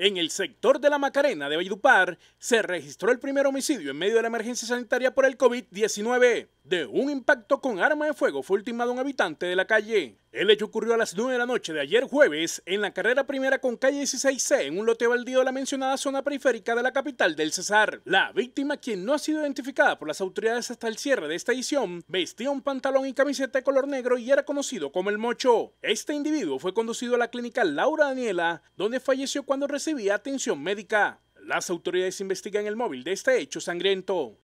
En el sector de la Macarena de Valledupar se registró el primer homicidio en medio de la emergencia sanitaria por el COVID-19 de un impacto con arma de fuego fue ultimado un habitante de la calle. El hecho ocurrió a las 9 de la noche de ayer jueves en la carrera primera con calle 16C en un lote baldío de la mencionada zona periférica de la capital del Cesar. La víctima, quien no ha sido identificada por las autoridades hasta el cierre de esta edición, vestía un pantalón y camiseta de color negro y era conocido como el mocho. Este individuo fue conducido a la clínica Laura Daniela, donde falleció cuando recibía atención médica. Las autoridades investigan el móvil de este hecho sangriento.